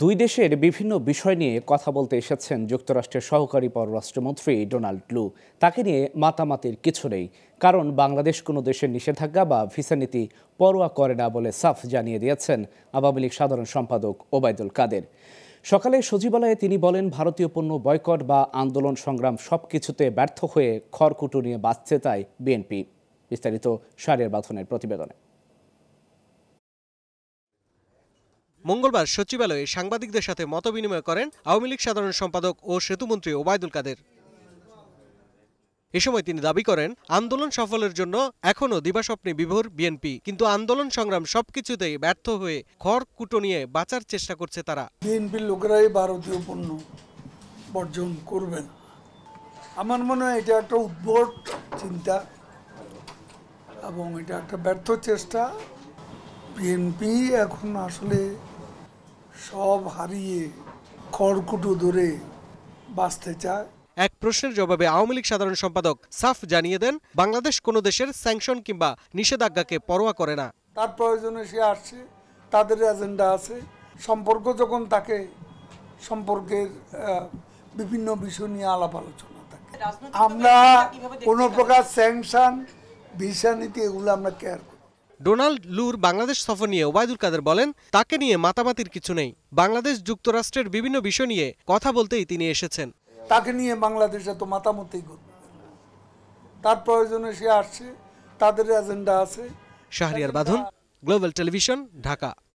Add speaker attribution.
Speaker 1: দুই দেশের বিভিন্ন বিষয় নিয়ে কথা বলতে এসেছেন যুক্তরাষ্ট্রের সহকারী পররাষ্ট্রমন্ত্রী ডোনাল্ড লু তাকে নিয়ে মাতামাতির কিছু নেই কারণ বাংলাদেশ কোনো দেশের নিষেধাজ্ঞা বা ভিসা নীতি পরোয়া করে না বলে সাফ জানিয়ে দিয়েছেন আওয়ামী লীগ সাধারণ সম্পাদক ওবায়দুল কাদের সকালে সচিবালয়ে তিনি বলেন ভারতীয় পণ্য বয়কট বা আন্দোলন সংগ্রাম সব কিছুতে ব্যর্থ হয়ে খড়কুটু নিয়ে বাঁচতে তাই বিএনপি বিস্তারিত সারের বাঁধনের প্রতিবেদনে
Speaker 2: মঙ্গলবার সচিবালয়ে সাংবাদিকদের সাথে মত বিনিময় করেন আওয়ামী লীগ সাধারণ সম্পাদক ও সেতুমন্ত্রী ওবায়দুল কাদের এ সময় তিনি দাবি করেন আন্দোলন সফলের জন্য এখনও দিবাস্বপ্নে বিভোর বিএনপি কিন্তু আন্দোলন সংগ্রাম সবকিছুতেই ব্যর্থ হয়ে খড় কুটো নিয়ে বাঁচার চেষ্টা করছে তারা
Speaker 3: বিএনপির লোকেরাই ভারতীয় পণ্য বর্জন করবেন আমার মনে হয় এটা একটা উদ্ভট চিন্তা এবং এটা একটা ব্যর্থ চেষ্টা বিএনপি এখন আসলে সব হারিয়ে খড়কুটো ধরে বাঁচতে চায়
Speaker 2: এক প্রশ্নের জবাবে আওয়ামী লীগ সাধারণ সম্পাদক সাফ জানিয়ে দেন বাংলাদেশ কোনো দেশের স্যাংশন কিংবা নিষেধাজ্ঞাকে পরোয়া করে না
Speaker 3: তার প্রয়োজনে সে আসছে তাদের এজেন্ডা আছে সম্পর্ক যখন তাকে সম্পর্কের বিভিন্ন বিষয় নিয়ে আলাপ আলোচনা
Speaker 2: থাকে আমরা কোনো প্রকার স্যাংশন ভিসা নীতি এগুলো আমরা কেয়ার ডোনাল্ড লুর বাংলাদেশ সফর নিয়ে ওবায়দুল কাদের বলেন তাকে নিয়ে মাতামাতির কিছু নেই বাংলাদেশ যুক্তরাষ্ট্রের বিভিন্ন বিষয় নিয়ে কথা বলতেই তিনি এসেছেন তাকে নিয়ে বাংলাদেশ এত
Speaker 3: মাতামতি তার প্রয়োজনে সে আসছে তাদের এজেন্ডা আছে
Speaker 1: শাহরিয়ার বাঁধন গ্লোবাল টেলিভিশন ঢাকা